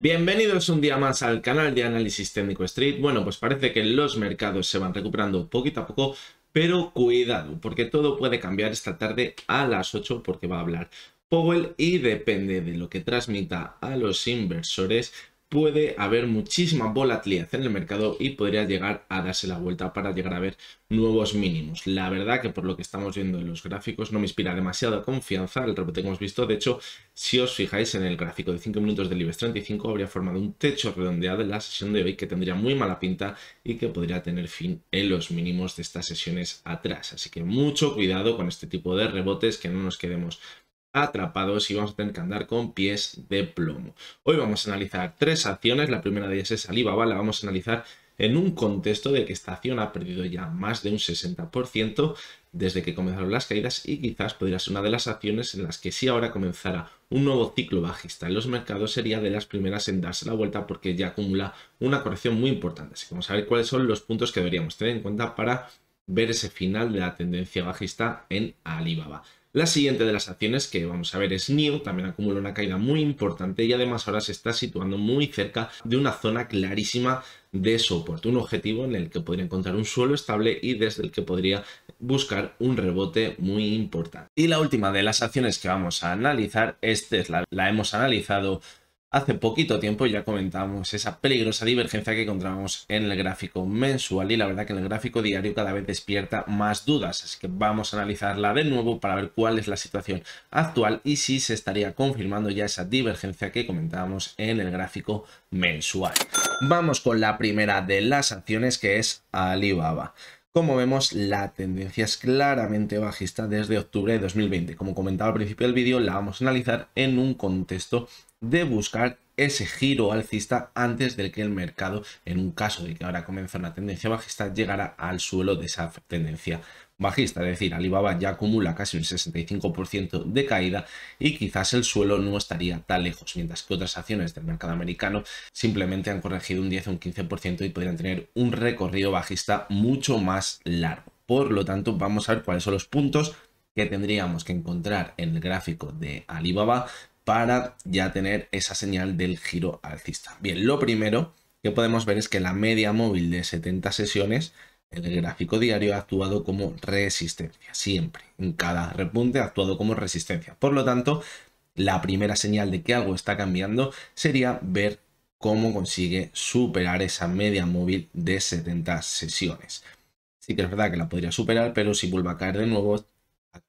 Bienvenidos un día más al canal de Análisis Técnico Street. Bueno, pues parece que los mercados se van recuperando poquito a poco, pero cuidado, porque todo puede cambiar esta tarde a las 8 porque va a hablar Powell y depende de lo que transmita a los inversores, puede haber muchísima volatilidad en el mercado y podría llegar a darse la vuelta para llegar a ver nuevos mínimos. La verdad que por lo que estamos viendo en los gráficos no me inspira demasiada confianza el rebote que hemos visto. De hecho, si os fijáis en el gráfico de 5 minutos del IBEX 35 habría formado un techo redondeado en la sesión de hoy que tendría muy mala pinta y que podría tener fin en los mínimos de estas sesiones atrás. Así que mucho cuidado con este tipo de rebotes que no nos quedemos atrapados y vamos a tener que andar con pies de plomo. Hoy vamos a analizar tres acciones, la primera de ellas es Alibaba, la vamos a analizar en un contexto de que esta acción ha perdido ya más de un 60% desde que comenzaron las caídas y quizás podría ser una de las acciones en las que si ahora comenzara un nuevo ciclo bajista en los mercados sería de las primeras en darse la vuelta porque ya acumula una corrección muy importante. Así que vamos a ver cuáles son los puntos que deberíamos tener en cuenta para ver ese final de la tendencia bajista en Alibaba. La siguiente de las acciones que vamos a ver es NIO, también acumula una caída muy importante y además ahora se está situando muy cerca de una zona clarísima de soporte, un objetivo en el que podría encontrar un suelo estable y desde el que podría buscar un rebote muy importante. Y la última de las acciones que vamos a analizar esta es la La hemos analizado Hace poquito tiempo ya comentamos esa peligrosa divergencia que encontramos en el gráfico mensual y la verdad que en el gráfico diario cada vez despierta más dudas, así que vamos a analizarla de nuevo para ver cuál es la situación actual y si se estaría confirmando ya esa divergencia que comentábamos en el gráfico mensual. Vamos con la primera de las acciones que es Alibaba. Como vemos, la tendencia es claramente bajista desde octubre de 2020. Como comentaba al principio del vídeo, la vamos a analizar en un contexto de buscar ese giro alcista antes del que el mercado, en un caso de que ahora comience una tendencia bajista, llegara al suelo de esa tendencia bajista. Es decir, Alibaba ya acumula casi un 65% de caída y quizás el suelo no estaría tan lejos, mientras que otras acciones del mercado americano simplemente han corregido un 10 o un 15% y podrían tener un recorrido bajista mucho más largo. Por lo tanto, vamos a ver cuáles son los puntos que tendríamos que encontrar en el gráfico de Alibaba para ya tener esa señal del giro alcista. Bien, lo primero que podemos ver es que la media móvil de 70 sesiones el gráfico diario ha actuado como resistencia, siempre. En cada repunte ha actuado como resistencia. Por lo tanto, la primera señal de que algo está cambiando sería ver cómo consigue superar esa media móvil de 70 sesiones. Sí que es verdad que la podría superar, pero si vuelve a caer de nuevo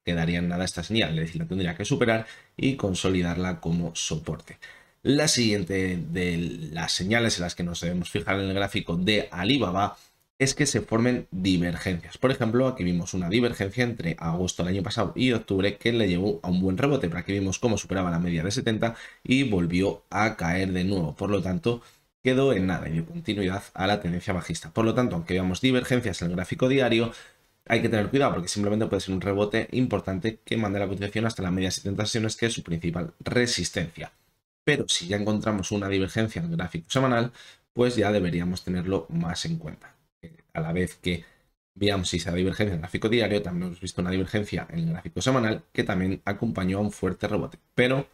quedaría nada esta señal, es decir, la tendría que superar y consolidarla como soporte. La siguiente de las señales en las que nos debemos fijar en el gráfico de Alibaba es que se formen divergencias. Por ejemplo, aquí vimos una divergencia entre agosto del año pasado y octubre que le llevó a un buen rebote, para que vimos cómo superaba la media de 70 y volvió a caer de nuevo. Por lo tanto, quedó en nada y dio continuidad a la tendencia bajista. Por lo tanto, aunque veamos divergencias en el gráfico diario, hay que tener cuidado porque simplemente puede ser un rebote importante que mande la cotización hasta la media 70 sesiones, que es su principal resistencia. Pero si ya encontramos una divergencia en el gráfico semanal, pues ya deberíamos tenerlo más en cuenta. Eh, a la vez que veamos da divergencia en el gráfico diario, también hemos visto una divergencia en el gráfico semanal que también acompañó a un fuerte rebote. Pero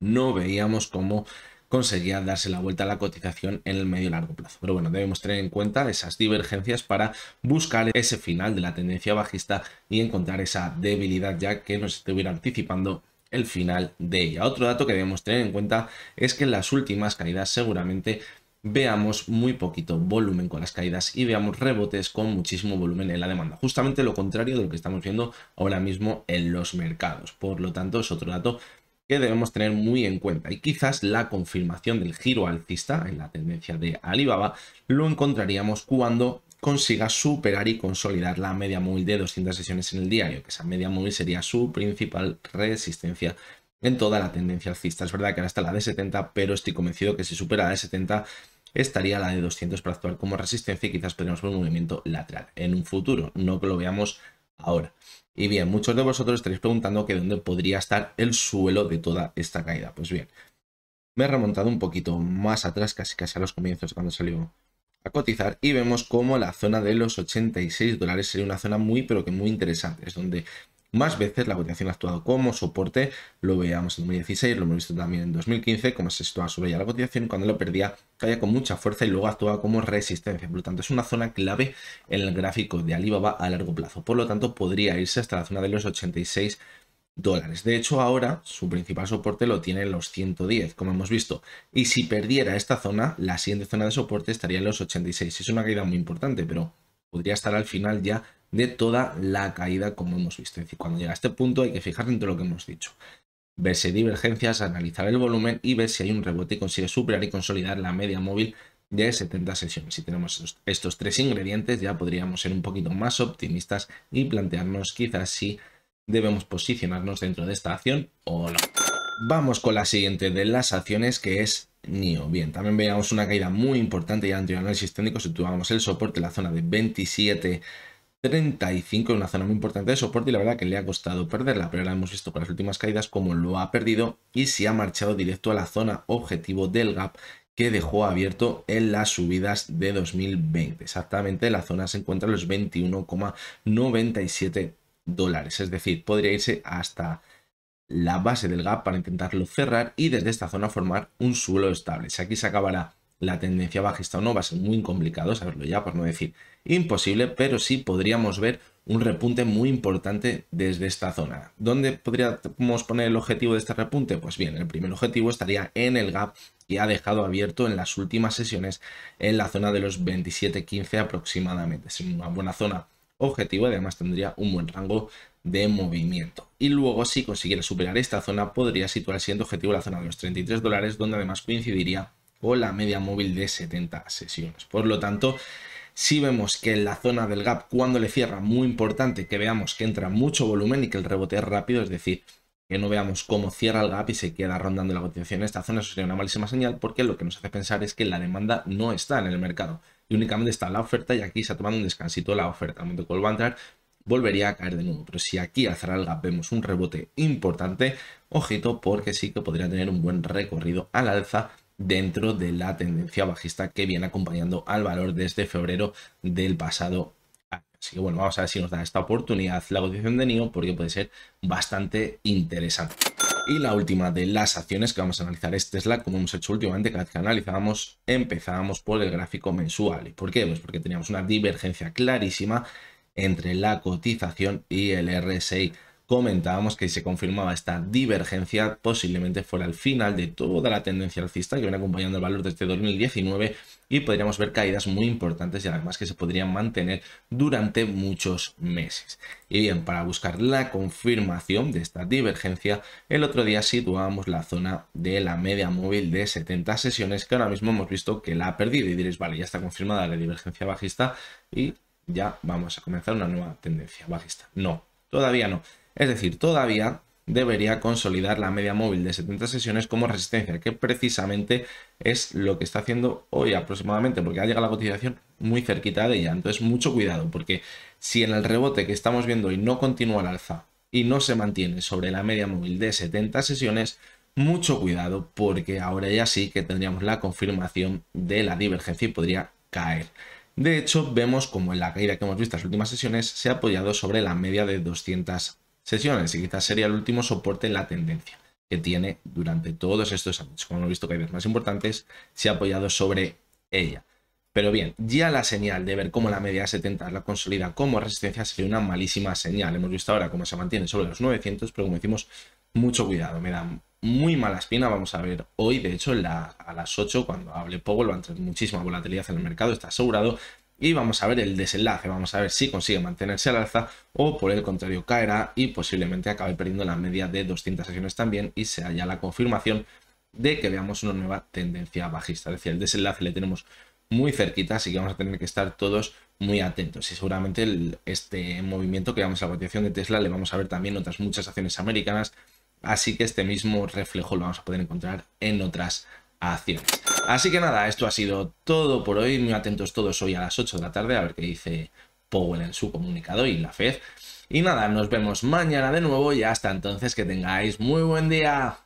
no veíamos cómo conseguía darse la vuelta a la cotización en el medio y largo plazo. Pero bueno, debemos tener en cuenta esas divergencias para buscar ese final de la tendencia bajista y encontrar esa debilidad ya que nos estuviera anticipando el final de ella. Otro dato que debemos tener en cuenta es que en las últimas caídas seguramente veamos muy poquito volumen con las caídas y veamos rebotes con muchísimo volumen en la demanda. Justamente lo contrario de lo que estamos viendo ahora mismo en los mercados. Por lo tanto, es otro dato que debemos tener muy en cuenta y quizás la confirmación del giro alcista en la tendencia de Alibaba lo encontraríamos cuando consiga superar y consolidar la media móvil de 200 sesiones en el diario, que esa media móvil sería su principal resistencia en toda la tendencia alcista. Es verdad que ahora está la de 70, pero estoy convencido que si supera la de 70 estaría la de 200 para actuar como resistencia y quizás podríamos ver un movimiento lateral en un futuro, no que lo veamos ahora. Y bien, muchos de vosotros estaréis preguntando que dónde podría estar el suelo de toda esta caída. Pues bien, me he remontado un poquito más atrás, casi casi a los comienzos cuando salió a cotizar y vemos como la zona de los 86 dólares sería una zona muy pero que muy interesante, es donde más veces, la cotización ha actuado como soporte, lo veíamos en 2016, lo hemos visto también en 2015, como se situaba sobre ella la cotización, cuando lo perdía caía con mucha fuerza y luego actuaba como resistencia, por lo tanto es una zona clave en el gráfico de Alibaba a largo plazo, por lo tanto podría irse hasta la zona de los 86 dólares. De hecho, ahora su principal soporte lo tiene en los 110, como hemos visto. Y si perdiera esta zona, la siguiente zona de soporte estaría en los 86. Es una caída muy importante, pero podría estar al final ya de toda la caída como hemos visto. Es decir, cuando llega a este punto hay que fijarse dentro todo lo que hemos dicho. Ver si hay divergencias, analizar el volumen y ver si hay un rebote y consigue superar y consolidar la media móvil de 70 sesiones. Si tenemos estos, tres ingredientes ya podríamos ser un poquito más optimistas y plantearnos quizás si debemos posicionarnos dentro de esta acción o no. Vamos con la siguiente de las acciones que es NIO. Bien, también veíamos una caída muy importante ya en análisis técnico situábamos el soporte en la zona de 27 35 en una zona muy importante de soporte y la verdad que le ha costado perderla, pero ahora hemos visto con las últimas caídas cómo lo ha perdido y se ha marchado directo a la zona objetivo del gap que dejó abierto en las subidas de 2020. Exactamente la zona se encuentra a los 21,97 dólares, es decir, podría irse hasta la base del gap para intentarlo cerrar y desde esta zona formar un suelo estable. Si aquí se acabará la tendencia bajista o no, va a ser muy complicado saberlo ya, por no decir imposible, pero sí podríamos ver un repunte muy importante desde esta zona. ¿Dónde podríamos poner el objetivo de este repunte? Pues bien, el primer objetivo estaría en el gap que ha dejado abierto en las últimas sesiones en la zona de los 27.15 aproximadamente. Es una buena zona objetivo, además tendría un buen rango de movimiento. Y luego, si consiguiera superar esta zona, podría situar siendo objetivo la zona de los 33 dólares, donde además coincidiría con la media móvil de 70 sesiones. Por lo tanto, si vemos que en la zona del gap, cuando le cierra, muy importante que veamos que entra mucho volumen y que el rebote es rápido, es decir, que no veamos cómo cierra el gap y se queda rondando la cotización en esta zona, eso sería una malísima señal porque lo que nos hace pensar es que la demanda no está en el mercado y únicamente está la oferta y aquí se ha tomado un descansito la oferta. Al momento a entrar, volvería a caer de nuevo. Pero si aquí al cerrar el gap vemos un rebote importante, ojito porque sí que podría tener un buen recorrido al alza dentro de la tendencia bajista que viene acompañando al valor desde febrero del pasado año. Así que bueno, vamos a ver si nos da esta oportunidad la cotización de NIO porque puede ser bastante interesante. Y la última de las acciones que vamos a analizar es Tesla, como hemos hecho últimamente, cada vez que analizábamos empezábamos por el gráfico mensual. ¿Y por qué? Pues porque teníamos una divergencia clarísima entre la cotización y el RSI comentábamos que si se confirmaba esta divergencia, posiblemente fuera el final de toda la tendencia alcista que viene acompañando el valor desde 2019 este y podríamos ver caídas muy importantes y además que se podrían mantener durante muchos meses. Y bien, para buscar la confirmación de esta divergencia, el otro día situábamos la zona de la media móvil de 70 sesiones que ahora mismo hemos visto que la ha perdido y diréis, vale, ya está confirmada la divergencia bajista y ya vamos a comenzar una nueva tendencia bajista. No, todavía no. Es decir, todavía debería consolidar la media móvil de 70 sesiones como resistencia, que precisamente es lo que está haciendo hoy aproximadamente, porque ha llegado la cotización muy cerquita de ella. Entonces, mucho cuidado, porque si en el rebote que estamos viendo hoy no continúa el alza y no se mantiene sobre la media móvil de 70 sesiones, mucho cuidado, porque ahora ya sí que tendríamos la confirmación de la divergencia y podría caer. De hecho, vemos como en la caída que hemos visto en las últimas sesiones se ha apoyado sobre la media de 200 sesiones y quizás sería el último soporte en la tendencia que tiene durante todos estos años. Como hemos visto que hay veces más importantes, se ha apoyado sobre ella. Pero bien, ya la señal de ver cómo la media 70 la consolida como resistencia sería una malísima señal. Hemos visto ahora cómo se mantiene sobre los 900, pero como decimos, mucho cuidado. Me da muy mala espina. Vamos a ver hoy, de hecho, a las 8, cuando hable Powell, va a entrar muchísima volatilidad en el mercado, está asegurado y vamos a ver el desenlace, vamos a ver si consigue mantenerse al alza o por el contrario caerá y posiblemente acabe perdiendo la media de 200 acciones también y se haya la confirmación de que veamos una nueva tendencia bajista. Es decir, el desenlace le tenemos muy cerquita, así que vamos a tener que estar todos muy atentos. Y seguramente este movimiento que vamos a la cotización de Tesla le vamos a ver también otras muchas acciones americanas, así que este mismo reflejo lo vamos a poder encontrar en otras acciones. Así que nada, esto ha sido todo por hoy. Muy atentos todos hoy a las 8 de la tarde a ver qué dice Powell en su comunicado y la Fed. Y nada, nos vemos mañana de nuevo y hasta entonces que tengáis muy buen día.